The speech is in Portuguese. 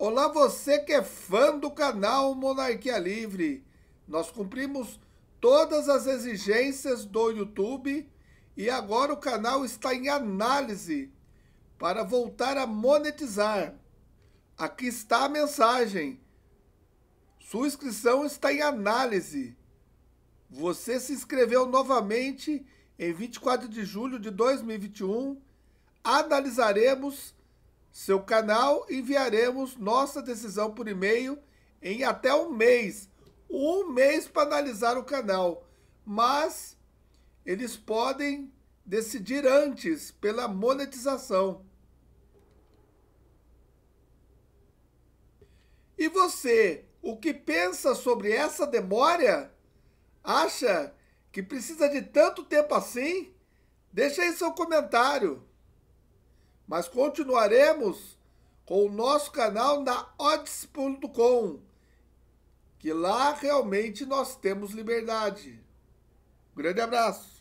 Olá você que é fã do canal Monarquia Livre. Nós cumprimos todas as exigências do YouTube e agora o canal está em análise para voltar a monetizar. Aqui está a mensagem. Sua inscrição está em análise. Você se inscreveu novamente em 24 de julho de 2021. Analisaremos seu canal, enviaremos nossa decisão por e-mail em até um mês. Um mês para analisar o canal. Mas eles podem decidir antes pela monetização. E você, o que pensa sobre essa demora? Acha que precisa de tanto tempo assim? Deixa aí seu comentário. Mas continuaremos com o nosso canal na odds.com, que lá realmente nós temos liberdade. grande abraço!